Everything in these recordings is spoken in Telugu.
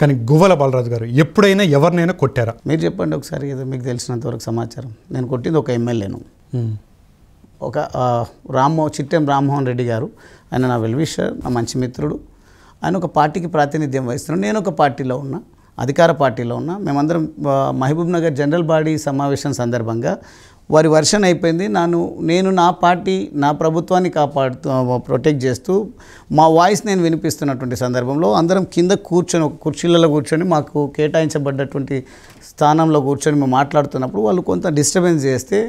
కానీ గువ్వల బాలరాజు గారు ఎప్పుడైనా ఎవరినైనా కొట్టారా మీరు చెప్పండి ఒకసారి ఏదో మీకు తెలిసినంతవరకు సమాచారం నేను కొట్టింది ఒక ఎమ్మెల్యేను ఒక రామ్మోహన్ చిట్టెం రామ్మోహన్ రెడ్డి గారు ఆయన నా వెల్విషర్ నా మంచి మిత్రుడు ఆయన ఒక పార్టీకి ప్రాతినిధ్యం వహిస్తున్నాడు నేను ఒక పార్టీలో ఉన్నా అధికార పార్టీలో ఉన్నా మేమందరం మహబూబ్ నగర్ జనరల్ బాడీ సమావేశం సందర్భంగా వారి వర్షన్ అయిపోయింది నన్ను నేను నా పార్టీ నా ప్రభుత్వాన్ని కాపాడుతూ ప్రొటెక్ట్ చేస్తూ మా వాయిస్ నేను వినిపిస్తున్నటువంటి సందర్భంలో అందరం కింద కూర్చొని కుర్చీలలో కూర్చొని మాకు కేటాయించబడ్డటువంటి స్థానంలో కూర్చొని మేము మాట్లాడుతున్నప్పుడు వాళ్ళు కొంత డిస్టర్బెన్స్ చేస్తే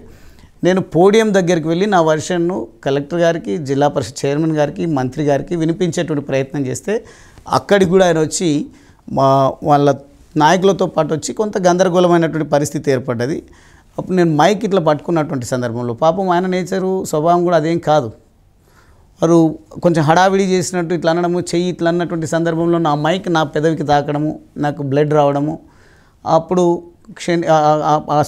నేను పోడియం దగ్గరికి వెళ్ళి నా వర్షన్ను కలెక్టర్ గారికి జిల్లా పరిషత్ చైర్మన్ గారికి మంత్రి గారికి వినిపించేటువంటి ప్రయత్నం చేస్తే అక్కడికి కూడా ఆయన వచ్చి మా వాళ్ళ నాయకులతో పాటు వచ్చి కొంత గందరగోళమైనటువంటి పరిస్థితి ఏర్పడ్డది అప్పుడు నేను మైక్ ఇట్లా పట్టుకున్నటువంటి సందర్భంలో పాపం ఆయన నేచరు స్వభావం కూడా అదేం కాదు వారు కొంచెం హడావిడి చేసినట్టు ఇట్లా అనడము చెయ్యి ఇట్లా అన్నటువంటి సందర్భంలో నా మైక్ నా పెదవికి తాకడము నాకు బ్లడ్ రావడము అప్పుడు క్షణ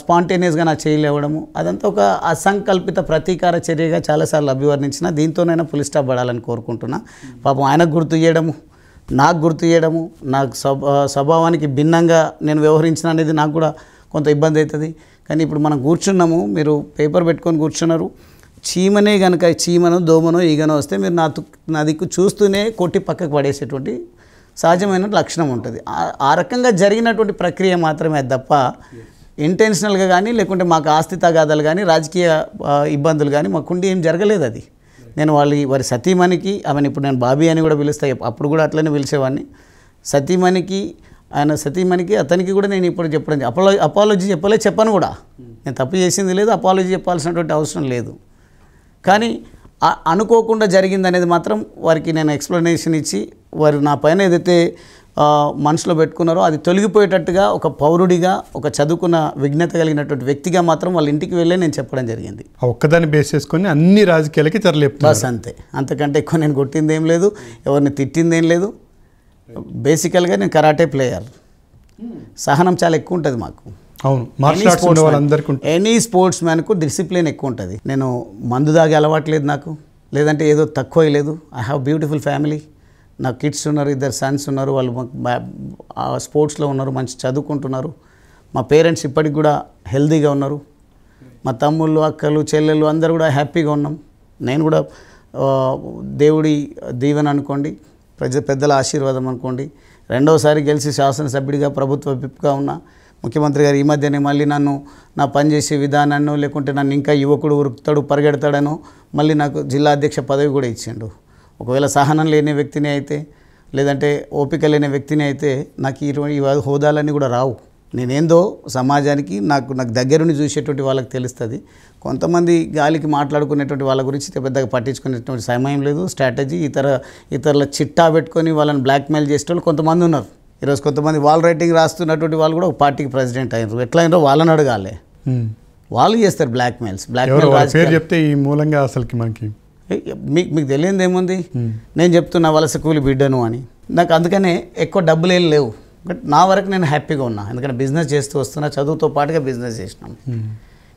స్పాంటేనియస్గా నా చేయలేవడము అదంతా ఒక అసంకల్పిత ప్రతీకార చర్యగా చాలాసార్లు అభివర్ణించిన దీంతోనైనా పులి స్టాప్ పడాలని కోరుకుంటున్నా పాపం ఆయనకు గుర్తు చేయడము నాకు గుర్తు చేయడము నాకు స్వభావానికి భిన్నంగా నేను వ్యవహరించిన అనేది నాకు కూడా కొంత ఇబ్బంది అవుతుంది కానీ ఇప్పుడు మనం కూర్చున్నాము మీరు పేపర్ పెట్టుకొని కూర్చున్నారు చీమనే కనుక చీమను దోమను ఈగనో వస్తే మీరు నా నా దిక్కు చూస్తూనే కొట్టి పక్కకు పడేసేటువంటి సహజమైన లక్షణం ఉంటుంది ఆ రకంగా జరిగినటువంటి ప్రక్రియ మాత్రమే తప్ప ఇంటెన్షనల్గా కానీ లేకుంటే మాకు ఆస్తి తగాదాలు కానీ రాజకీయ ఇబ్బందులు కానీ మాకుండి ఏం జరగలేదు అది నేను వాళ్ళ వారి సతీమణికి ఆమెను ఇప్పుడు నేను బాబీ అని కూడా పిలుస్తాయి అప్పుడు కూడా అట్లనే పిలిచేవాడిని సతీమణికి ఆయన సతీమణికి అతనికి కూడా నేను ఇప్పుడు చెప్పడం అపాలో అపాలజీ చెప్పలే చెప్పను కూడా నేను తప్పు చేసింది లేదు అపాలజీ చెప్పాల్సినటువంటి అవసరం లేదు కానీ అనుకోకుండా జరిగింది అనేది మాత్రం వారికి నేను ఎక్స్ప్లెనేషన్ ఇచ్చి వారు నా పైన ఏదైతే మనసులో పెట్టుకున్నారో అది తొలగిపోయేటట్టుగా ఒక పౌరుడిగా ఒక చదువుకున్న విఘ్నత కలిగినటువంటి వ్యక్తిగా మాత్రం వాళ్ళ ఇంటికి వెళ్ళే నేను చెప్పడం జరిగింది ఒక్కదాన్ని బేస్ చేసుకొని అన్ని రాజకీయాలకి తెరలేపు బస్ అంతే అంతకంటే ఎక్కువ నేను కొట్టింది ఏం లేదు ఎవరిని తిట్టింది ఏం లేదు బేసికల్గా నేను కరాటే ప్లేయర్ సహనం చాలా ఎక్కువ ఉంటుంది మాకు ఎనీ స్పోర్ట్స్ మ్యాన్కు డిసిప్లిన్ ఎక్కువ ఉంటుంది నేను మందు దాగే అలవాట్లేదు నాకు లేదంటే ఏదో తక్కువ లేదు ఐ హ్యావ్ బ్యూటిఫుల్ ఫ్యామిలీ నా కిడ్స్ ఉన్నారు ఇద్దరు సన్స్ ఉన్నారు వాళ్ళు స్పోర్ట్స్లో ఉన్నారు మంచి చదువుకుంటున్నారు మా పేరెంట్స్ ఇప్పటికి కూడా హెల్దీగా ఉన్నారు మా తమ్ముళ్ళు అక్కలు చెల్లెళ్ళు అందరు కూడా హ్యాపీగా ఉన్నాం నేను కూడా దేవుడి దీవెన అనుకోండి ప్రజ పెద్దల ఆశీర్వాదం అనుకోండి రెండవసారి గెలిచి శాసనసభ్యుడిగా ప్రభుత్వ విప్గా ఉన్న ముఖ్యమంత్రి గారు ఈ మధ్యనే మళ్ళీ నన్ను నా పనిచేసే విధానాన్ని లేకుంటే నన్ను ఇంకా యువకుడు ఉరుకుతాడు పరిగెడతాడను మళ్ళీ నాకు జిల్లా అధ్యక్ష పదవి కూడా ఇచ్చిండు ఒకవేళ సహనం లేని వ్యక్తిని అయితే లేదంటే ఓపిక లేని వ్యక్తిని అయితే నాకు ఇటువంటి హోదాలన్నీ కూడా రావు నేనేందో సమాజానికి నాకు నాకు దగ్గరుండి చూసేటువంటి వాళ్ళకి తెలుస్తుంది కొంతమంది గాలికి మాట్లాడుకునేటువంటి వాళ్ళ గురించి పెద్దగా పట్టించుకునేటువంటి సమయం లేదు స్ట్రాటజీ ఇతర ఇతరుల చిట్టా పెట్టుకొని వాళ్ళని బ్లాక్మెయిల్ చేసే కొంతమంది ఉన్నారు ఈరోజు కొంతమంది వాల్ రైటింగ్ రాస్తున్నటువంటి వాళ్ళు కూడా ఒక పార్టీకి ప్రెసిడెంట్ అయినారు ఎట్లా వాళ్ళని అడగాలి వాళ్ళు చేస్తారు బ్లాక్మెయిల్స్ బ్లాక్మెయిల్ చెప్తే ఈ మూలంగా అసలుకి మనకి మీకు మీకు తెలియదు ఏముంది నేను చెప్తున్నా వలస కూలి బిడ్డను అని నాకు అందుకనే ఎక్కువ డబ్బులు ఏం లేవు బట్ నా వరకు నేను హ్యాపీగా ఉన్నా ఎందుకంటే బిజినెస్ చేస్తూ వస్తున్నా చదువుతో పాటుగా బిజినెస్ చేసినాం hmm.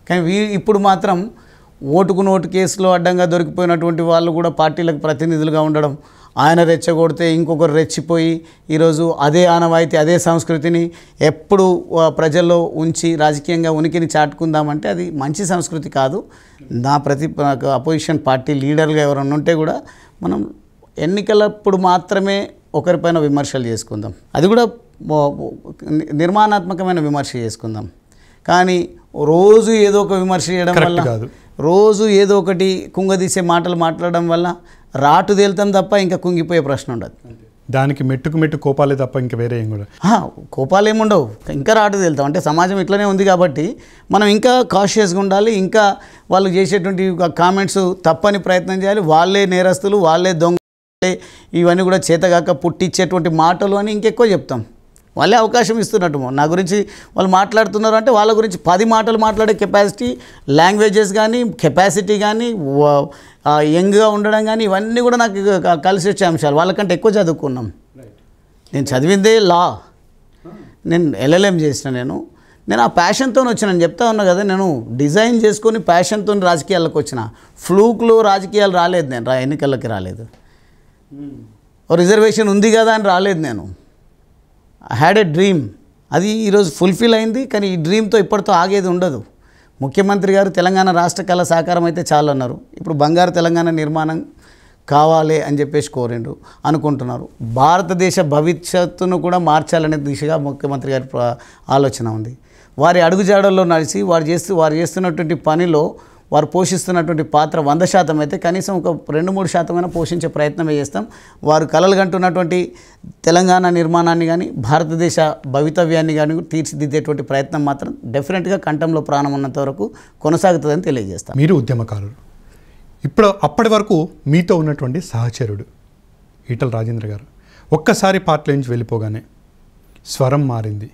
కానీ వీ ఇప్పుడు మాత్రం ఓటుకు నోటు కేసులో అడ్డంగా దొరికిపోయినటువంటి వాళ్ళు కూడా పార్టీలకు ప్రతినిధులుగా ఉండడం ఆయన రెచ్చగొడితే ఇంకొకరు రెచ్చిపోయి ఈరోజు అదే ఆనవాయితీ అదే సంస్కృతిని ఎప్పుడు ప్రజల్లో ఉంచి రాజకీయంగా ఉనికిని చాటుకుందామంటే అది మంచి సంస్కృతి కాదు నా ప్రతి అపోజిషన్ పార్టీ లీడర్గా ఎవరైనా ఉంటే కూడా మనం ఎన్నికలప్పుడు మాత్రమే ఒకరిపైన విమర్శలు చేసుకుందాం అది కూడా నిర్మాణాత్మకమైన విమర్శ చేసుకుందాం కానీ రోజు ఏదో ఒక విమర్శ చేయడం వల్ల రోజు ఏదో ఒకటి కుంగదీసే మాటలు మాట్లాడడం వల్ల రాటు తేలుతాం తప్ప ఇంకా కుంగిపోయే ప్రశ్న ఉండదు దానికి మెట్టుకు మెట్టు కోపాలే తప్ప ఇంకా వేరే ఏం కూడా కోపాలు ఏముండవు ఇంకా రాటు తేలుతాం అంటే సమాజం ఇట్లనే ఉంది కాబట్టి మనం ఇంకా కాషియస్గా ఉండాలి ఇంకా వాళ్ళు చేసేటువంటి కామెంట్స్ తప్పని ప్రయత్నం చేయాలి వాళ్ళే నేరస్తులు వాళ్ళే దొంగ ఇవన్నీ కూడా చేతగాక పుట్టించేటువంటి మాటలు అని ఇంకెక్కువ చెప్తాం వాళ్ళే అవకాశం ఇస్తున్నట్టు నా గురించి వాళ్ళు మాట్లాడుతున్నారు అంటే వాళ్ళ గురించి పది మాటలు మాట్లాడే కెపాసిటీ లాంగ్వేజెస్ కానీ కెపాసిటీ కానీ యంగ్గా ఉండడం కానీ ఇవన్నీ కూడా నాకు కలిసి వచ్చే అంశాలు వాళ్ళకంటే ఎక్కువ చదువుకున్నాం నేను చదివిందే లా నేను ఎల్ఎల్ఎం చేసిన నేను నేను ఆ ప్యాషన్తో వచ్చిన చెప్తా ఉన్నా కదా నేను డిజైన్ చేసుకొని ప్యాషన్తో రాజకీయాలకు వచ్చిన ఫ్లూక్లో రాజకీయాలు రాలేదు నేను ఎన్నికలకి రాలేదు hmm. రిజర్వేషన్ ఉంది కదా అని రాలేదు నేను హ్యాడ్ ఎ డ్రీమ్ అది ఈరోజు ఫుల్ఫిల్ అయింది కానీ ఈ డ్రీమ్తో ఇప్పటితో ఆగేది ఉండదు ముఖ్యమంత్రి గారు తెలంగాణ రాష్ట్ర కళ సాకారం అయితే చాలు అన్నారు ఇప్పుడు బంగారు తెలంగాణ నిర్మాణం కావాలి అని చెప్పేసి కోరిండు అనుకుంటున్నారు భారతదేశ భవిష్యత్తును కూడా మార్చాలనే దిశగా ముఖ్యమంత్రి గారి ఆలోచన ఉంది వారి అడుగుజాడల్లో నడిచి వారు చేస్తూ వారు చేస్తున్నటువంటి పనిలో వారు పోషిస్తున్నటువంటి పాత్ర వంద శాతం అయితే కనీసం ఒక రెండు మూడు శాతమైనా పోషించే ప్రయత్నమే చేస్తాం వారు కలలు కంటున్నటువంటి తెలంగాణ నిర్మాణాన్ని కానీ భారతదేశ భవితవ్యాన్ని కానీ తీర్చిదిద్దేటువంటి ప్రయత్నం మాత్రం డెఫినెట్గా కంఠంలో ప్రాణం ఉన్నంత వరకు కొనసాగుతుందని తెలియజేస్తాం మీరు ఉద్యమకారులు ఇప్పుడు అప్పటి వరకు మీతో ఉన్నటువంటి సహచరుడు ఈటల రాజేంద్ర గారు ఒక్కసారి పార్టీ నుంచి వెళ్ళిపోగానే స్వరం మారింది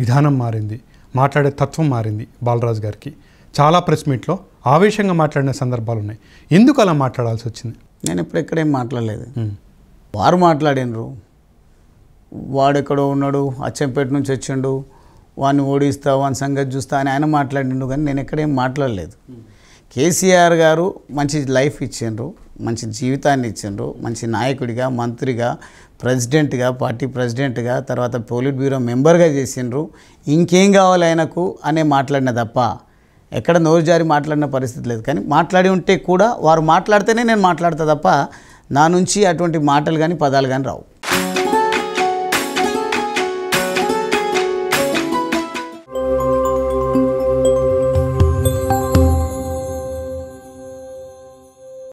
విధానం మారింది మాట్లాడే తత్వం మారింది బాలరాజు గారికి చాలా ప్రెస్ మీట్లో ఆవేశంగా మాట్లాడిన సందర్భాలు ఉన్నాయి ఎందుకు అలా మాట్లాడాల్సి వచ్చింది నేను ఇప్పుడు ఎక్కడేం మాట్లాడలేదు వారు మాట్లాడినరు వాడెక్కడో ఉన్నాడు అచ్చంపేట నుంచి వచ్చిండు వాడిని ఓడిస్తా వాని సంగతి చూస్తా అని ఆయన మాట్లాడిండు కానీ నేను ఎక్కడేం మాట్లాడలేదు కేసీఆర్ గారు మంచి లైఫ్ ఇచ్చిండ్రు మంచి జీవితాన్ని ఇచ్చిండ్రు మంచి నాయకుడిగా మంత్రిగా ప్రెసిడెంట్గా పార్టీ ప్రెసిడెంట్గా తర్వాత పోలిట్ బ్యూరో మెంబర్గా చేసిండ్రు ఇంకేం కావాలి ఆయనకు అనే మాట్లాడిన తప్ప ఎక్కడ నోరు జారి మాట్లాడిన పరిస్థితి లేదు కానీ మాట్లాడి ఉంటే కూడా వారు మాట్లాడితేనే నేను మాట్లాడతా తప్ప నా నుంచి అటువంటి మాటలు కానీ పదాలు కానీ రావు